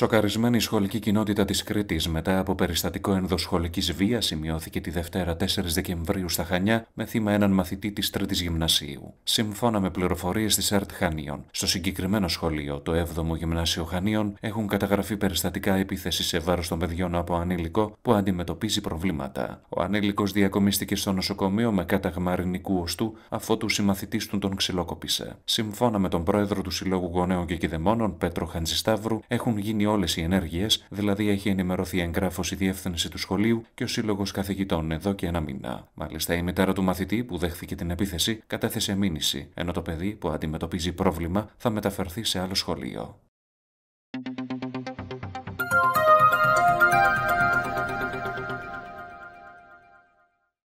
Σοκαρισμένη η σχολική κοινότητα της Κρήτης μετά από περιστατικό ενδοσχολικής βίας σημειώθηκε τη Δευτέρα 4 Δεκεμβρίου στα Χανιά με θύμα έναν μαθητή της Τρίτης Γυμνασίου. Σύμφωνα με πληροφορίες της ΕΡΤ Χανίων, στο συγκεκριμένο σχολείο, το 7ο Γυμνάσιο Χανίων, έχουν καταγραφεί περιστατικά επίθεσης σε βάρος των παιδιών από ανήλικο που αντιμετωπίζει προβλήματα. Ο ανήλικος διακομίστηκε στο νοσοκομείο με κάταγμα οστού αφού τους συμμαθητής του τον ξυλόκοπησε. Σύμφωνα με τον πρόεδρο του Συλλόγου Γονέων και Κυδεμόνων, Πέτρο Χαντζισταύρου, έχουν γίνει όλες οι ενέργειες, δηλαδή έχει ενημερωθεί εγγράφος η διεύθυνση του σχολείου και ο σύλλογος καθηγητών εδώ και ένα μήνα. Μάλιστα, η μητέρα του μαθητή που δέχθηκε την επίθεση κατέθεσε μήνυση, ενώ το παιδί που αντιμετωπίζει πρόβλημα θα μεταφερθεί σε άλλο σχολείο.